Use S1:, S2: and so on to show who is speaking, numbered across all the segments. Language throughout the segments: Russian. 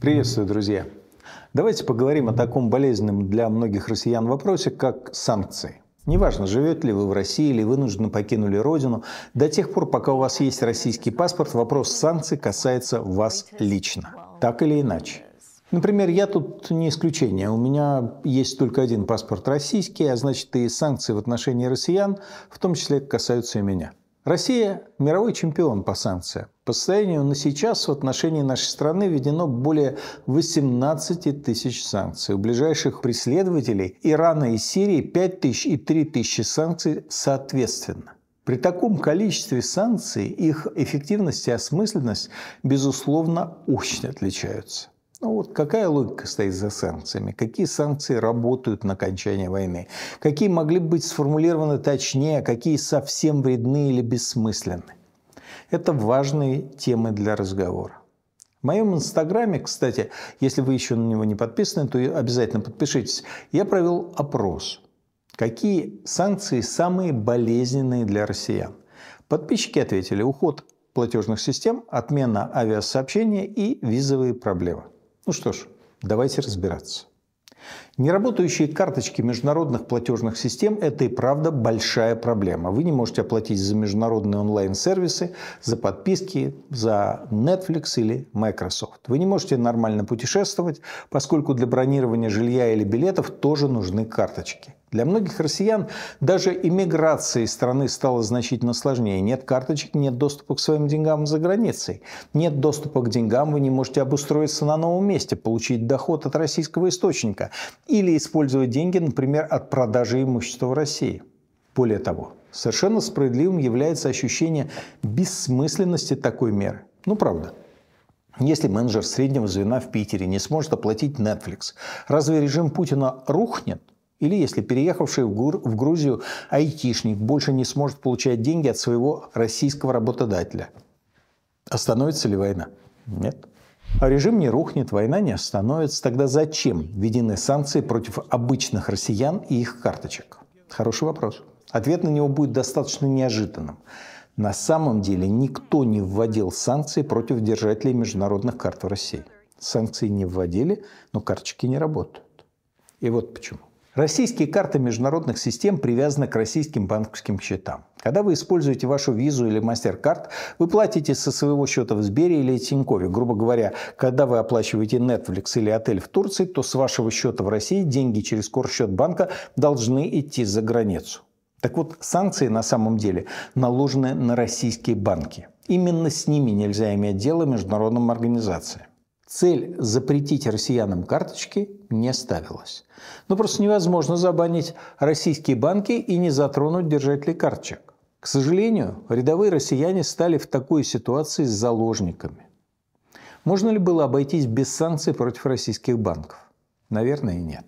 S1: Приветствую, друзья! Давайте поговорим о таком болезненном для многих россиян вопросе, как санкции. Неважно, живете ли вы в России или вынужденно покинули родину, до тех пор, пока у вас есть российский паспорт, вопрос санкций касается вас лично. Так или иначе. Например, я тут не исключение. У меня есть только один паспорт российский, а значит и санкции в отношении россиян, в том числе касаются и меня. Россия – мировой чемпион по санкциям. По состоянию на сейчас в отношении нашей страны введено более 18 тысяч санкций. У ближайших преследователей Ирана и Сирии 5 тысяч и 3 тысячи санкций соответственно. При таком количестве санкций их эффективность и осмысленность, безусловно, очень отличаются. Ну вот какая логика стоит за санкциями? Какие санкции работают на окончание войны? Какие могли быть сформулированы точнее, какие совсем вредны или бессмысленны? Это важные темы для разговора. В моем инстаграме, кстати, если вы еще на него не подписаны, то обязательно подпишитесь. Я провел опрос. Какие санкции самые болезненные для россиян? Подписчики ответили – уход платежных систем, отмена авиасообщения и визовые проблемы. Ну что ж, давайте разбираться. Неработающие карточки международных платежных систем – это и правда большая проблема. Вы не можете оплатить за международные онлайн-сервисы, за подписки, за Netflix или Microsoft. Вы не можете нормально путешествовать, поскольку для бронирования жилья или билетов тоже нужны карточки. Для многих россиян даже иммиграция из страны стала значительно сложнее. Нет карточек, нет доступа к своим деньгам за границей. Нет доступа к деньгам, вы не можете обустроиться на новом месте, получить доход от российского источника или использовать деньги, например, от продажи имущества в России. Более того, совершенно справедливым является ощущение бессмысленности такой меры. Ну, правда. Если менеджер среднего звена в Питере не сможет оплатить Netflix, разве режим Путина рухнет? Или если переехавший в Грузию айтишник больше не сможет получать деньги от своего российского работодателя? Остановится ли война? Нет. А режим не рухнет, война не остановится, тогда зачем введены санкции против обычных россиян и их карточек? Хороший вопрос. Ответ на него будет достаточно неожиданным. На самом деле никто не вводил санкции против держателей международных карт в России. Санкции не вводили, но карточки не работают. И вот почему. Российские карты международных систем привязаны к российским банковским счетам. Когда вы используете вашу визу или MasterCard, вы платите со своего счета в Сбере или Тинькове. Грубо говоря, когда вы оплачиваете Netflix или отель в Турции, то с вашего счета в России деньги через корсчет банка должны идти за границу. Так вот, санкции на самом деле наложены на российские банки. Именно с ними нельзя иметь дело международным организациям цель запретить россиянам карточки не ставилась. Но ну, просто невозможно забанить российские банки и не затронуть держателей карточек. К сожалению, рядовые россияне стали в такой ситуации с заложниками. Можно ли было обойтись без санкций против российских банков? Наверное, нет.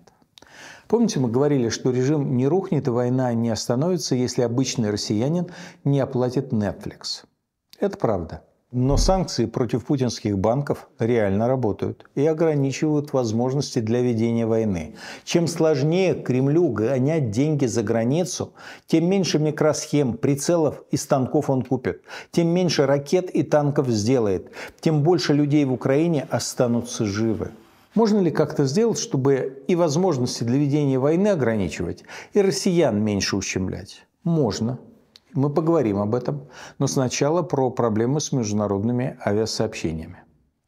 S1: Помните, мы говорили, что режим не рухнет и война не остановится, если обычный россиянин не оплатит Netflix. Это правда. Но санкции против путинских банков реально работают и ограничивают возможности для ведения войны. Чем сложнее Кремлю гонять деньги за границу, тем меньше микросхем, прицелов и станков он купит, тем меньше ракет и танков сделает, тем больше людей в Украине останутся живы. Можно ли как-то сделать, чтобы и возможности для ведения войны ограничивать, и россиян меньше ущемлять? Можно. Мы поговорим об этом, но сначала про проблемы с международными авиасообщениями.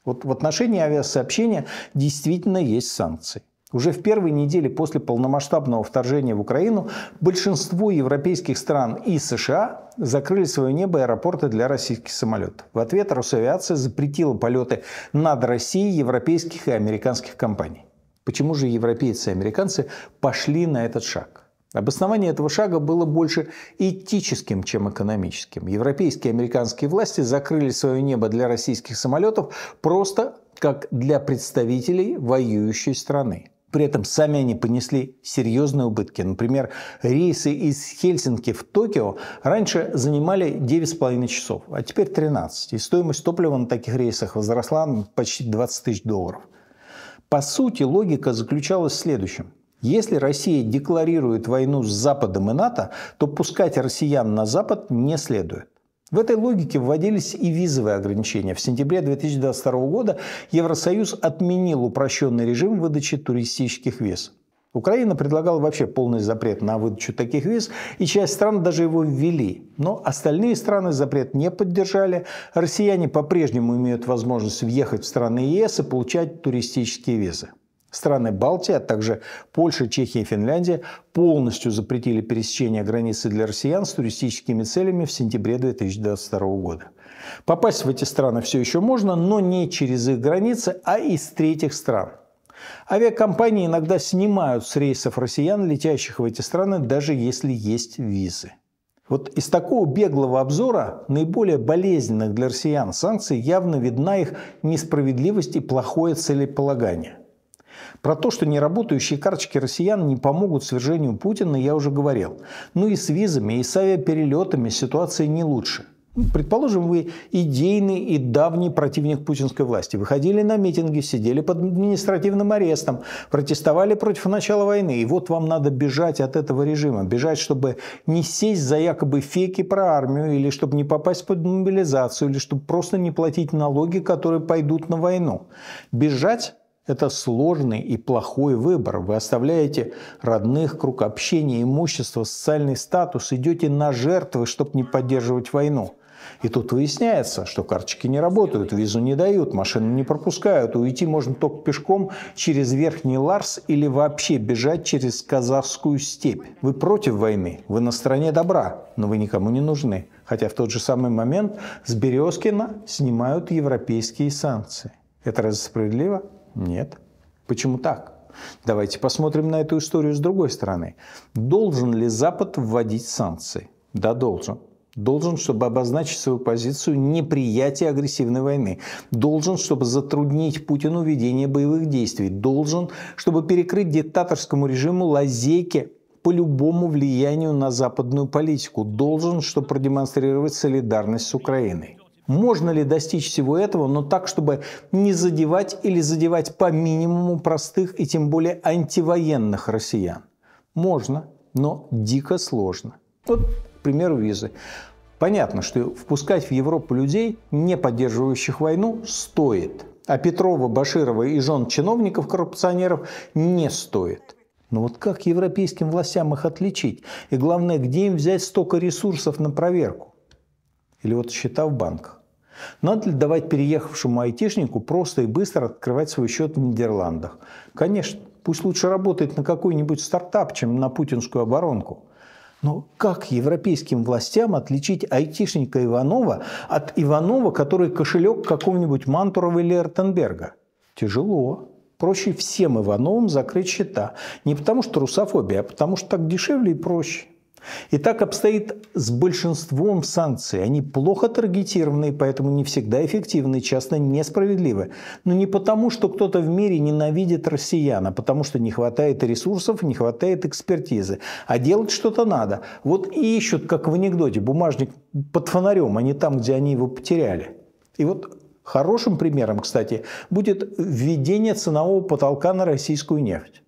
S1: Вот в отношении авиасообщения действительно есть санкции. Уже в первой неделе после полномасштабного вторжения в Украину большинство европейских стран и США закрыли свое небо и аэропорты для российских самолетов. В ответ Росавиация запретила полеты над Россией европейских и американских компаний. Почему же европейцы и американцы пошли на этот шаг? Обоснование этого шага было больше этическим, чем экономическим. Европейские и американские власти закрыли свое небо для российских самолетов просто как для представителей воюющей страны. При этом сами они понесли серьезные убытки. Например, рейсы из Хельсинки в Токио раньше занимали 9,5 часов, а теперь 13. И стоимость топлива на таких рейсах возросла почти 20 тысяч долларов. По сути, логика заключалась в следующем – если Россия декларирует войну с Западом и НАТО, то пускать россиян на Запад не следует. В этой логике вводились и визовые ограничения. В сентябре 2022 года Евросоюз отменил упрощенный режим выдачи туристических виз. Украина предлагала вообще полный запрет на выдачу таких виз, и часть стран даже его ввели. Но остальные страны запрет не поддержали. Россияне по-прежнему имеют возможность въехать в страны ЕС и получать туристические визы. Страны Балтии, а также Польша, Чехия и Финляндия полностью запретили пересечение границы для россиян с туристическими целями в сентябре 2022 года. Попасть в эти страны все еще можно, но не через их границы, а из третьих стран. Авиакомпании иногда снимают с рейсов россиян, летящих в эти страны, даже если есть визы. Вот из такого беглого обзора наиболее болезненных для россиян санкций явно видна их несправедливость и плохое целеполагание. Про то, что неработающие карточки россиян не помогут свержению Путина, я уже говорил. Ну и с визами, и с авиаперелетами ситуация не лучше. Предположим, вы идейный и давний противник путинской власти. Выходили на митинги, сидели под административным арестом, протестовали против начала войны. И вот вам надо бежать от этого режима. Бежать, чтобы не сесть за якобы фейки про армию, или чтобы не попасть под мобилизацию, или чтобы просто не платить налоги, которые пойдут на войну. Бежать это сложный и плохой выбор. Вы оставляете родных, круг общения, имущество, социальный статус, идете на жертвы, чтобы не поддерживать войну. И тут выясняется, что карточки не работают, визу не дают, машину не пропускают, уйти можно только пешком через Верхний Ларс или вообще бежать через Казахскую степь. Вы против войны, вы на стороне добра, но вы никому не нужны. Хотя в тот же самый момент с Березкина снимают европейские санкции. Это разве справедливо? Нет. Почему так? Давайте посмотрим на эту историю с другой стороны. Должен ли Запад вводить санкции? Да, должен. Должен, чтобы обозначить свою позицию неприятия агрессивной войны. Должен, чтобы затруднить Путину ведение боевых действий. Должен, чтобы перекрыть диктаторскому режиму лазейки по любому влиянию на западную политику. Должен, чтобы продемонстрировать солидарность с Украиной. Можно ли достичь всего этого, но так, чтобы не задевать или задевать по минимуму простых и тем более антивоенных россиян? Можно, но дико сложно. Вот, к примеру, визы. Понятно, что впускать в Европу людей, не поддерживающих войну, стоит. А Петрова, Баширова и жен чиновников-коррупционеров не стоит. Но вот как европейским властям их отличить? И главное, где им взять столько ресурсов на проверку? или вот счета в банках. Надо ли давать переехавшему айтишнику просто и быстро открывать свой счет в Нидерландах? Конечно, пусть лучше работает на какой-нибудь стартап, чем на путинскую оборонку. Но как европейским властям отличить айтишника Иванова от Иванова, который кошелек какого-нибудь Мантурова или Эртенберга? Тяжело. Проще всем Ивановым закрыть счета. Не потому что русофобия, а потому что так дешевле и проще. И так обстоит с большинством санкций. Они плохо таргетированы, поэтому не всегда эффективны, часто несправедливы. Но не потому, что кто-то в мире ненавидит россиян, а потому, что не хватает ресурсов, не хватает экспертизы. А делать что-то надо. Вот и ищут, как в анекдоте, бумажник под фонарем, а не там, где они его потеряли. И вот хорошим примером, кстати, будет введение ценового потолка на российскую нефть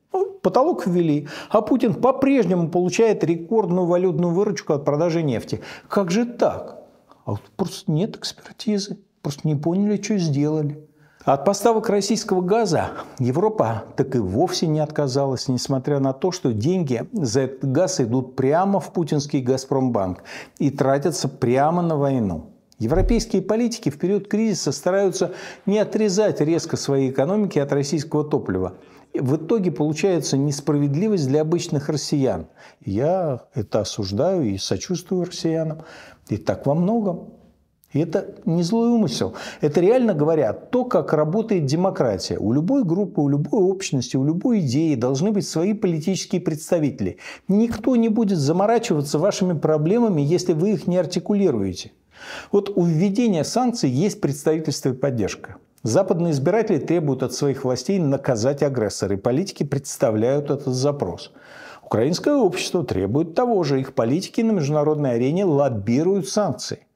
S1: потолок ввели, а Путин по-прежнему получает рекордную валютную выручку от продажи нефти. Как же так? А вот просто нет экспертизы, просто не поняли, что сделали. От поставок российского газа Европа так и вовсе не отказалась, несмотря на то, что деньги за этот газ идут прямо в путинский «Газпромбанк» и тратятся прямо на войну. Европейские политики в период кризиса стараются не отрезать резко свои экономики от российского топлива – в итоге получается несправедливость для обычных россиян. Я это осуждаю и сочувствую россиянам. И так во многом. И это не злой умысел. Это реально говоря то, как работает демократия. У любой группы, у любой общности, у любой идеи должны быть свои политические представители. Никто не будет заморачиваться вашими проблемами, если вы их не артикулируете. Вот у введения санкций есть представительство и поддержка. Западные избиратели требуют от своих властей наказать агрессора, и политики представляют этот запрос. Украинское общество требует того же. Их политики на международной арене лоббируют санкции.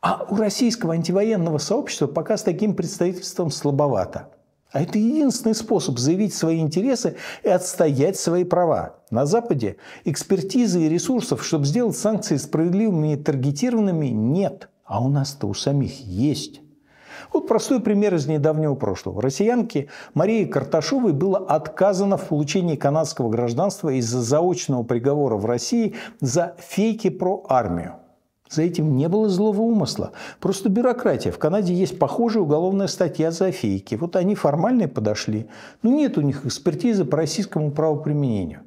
S1: А у российского антивоенного сообщества пока с таким представительством слабовато. А это единственный способ заявить свои интересы и отстоять свои права. На Западе экспертизы и ресурсов, чтобы сделать санкции справедливыми и таргетированными, нет. А у нас-то у самих есть. Вот простой пример из недавнего прошлого. Россиянке Марии Карташовой было отказано в получении канадского гражданства из-за заочного приговора в России за фейки про армию. За этим не было злого умысла. Просто бюрократия. В Канаде есть похожая уголовная статья за фейки. Вот они формально подошли. Но ну, нет у них экспертизы по российскому правоприменению.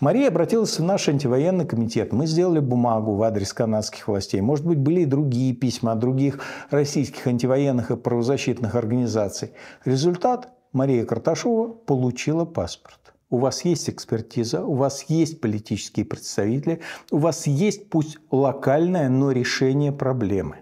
S1: Мария обратилась в наш антивоенный комитет. Мы сделали бумагу в адрес канадских властей. Может быть, были и другие письма от других российских антивоенных и правозащитных организаций. Результат – Мария Карташова получила паспорт. У вас есть экспертиза, у вас есть политические представители, у вас есть пусть локальное, но решение проблемы.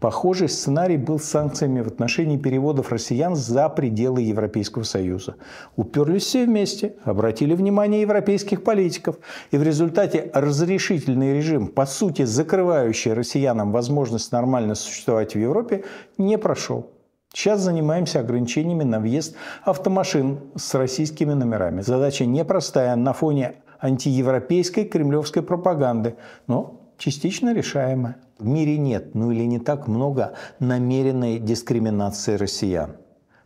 S1: Похожий сценарий был с санкциями в отношении переводов россиян за пределы Европейского Союза. Уперлись все вместе, обратили внимание европейских политиков, и в результате разрешительный режим, по сути закрывающий россиянам возможность нормально существовать в Европе, не прошел. Сейчас занимаемся ограничениями на въезд автомашин с российскими номерами. Задача непростая на фоне антиевропейской кремлевской пропаганды, но частично решаемая. В мире нет, ну или не так много намеренной дискриминации россиян.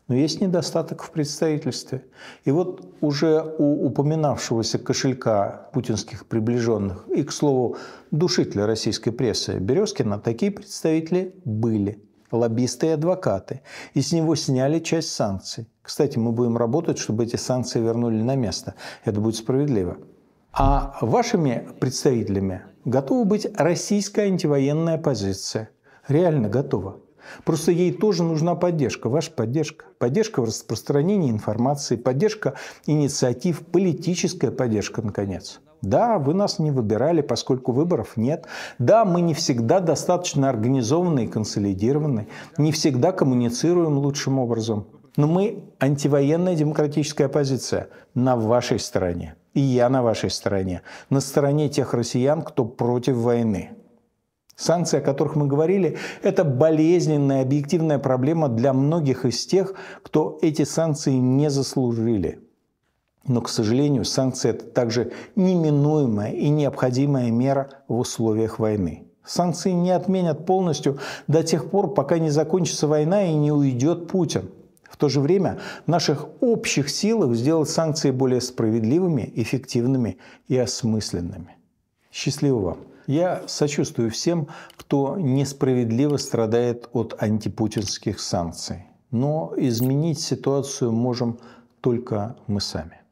S1: Но есть недостаток в представительстве. И вот уже у упоминавшегося кошелька путинских приближенных и, к слову, душителя российской прессы Березкина такие представители были лоббисты и адвокаты, и с него сняли часть санкций. Кстати, мы будем работать, чтобы эти санкции вернули на место. Это будет справедливо. А вашими представителями готова быть российская антивоенная оппозиция. Реально готова. Просто ей тоже нужна поддержка, ваша поддержка. Поддержка в распространении информации, поддержка инициатив, политическая поддержка, наконец. Да, вы нас не выбирали, поскольку выборов нет. Да, мы не всегда достаточно организованы и консолидированы, не всегда коммуницируем лучшим образом. Но мы антивоенная демократическая оппозиция на вашей стороне. И я на вашей стороне. На стороне тех россиян, кто против войны. Санкции, о которых мы говорили, это болезненная, объективная проблема для многих из тех, кто эти санкции не заслужили. Но, к сожалению, санкции – это также неминуемая и необходимая мера в условиях войны. Санкции не отменят полностью до тех пор, пока не закончится война и не уйдет Путин – в то же время в наших общих силах сделать санкции более справедливыми, эффективными и осмысленными. Счастливо вам! Я сочувствую всем, кто несправедливо страдает от антипутинских санкций. Но изменить ситуацию можем только мы сами.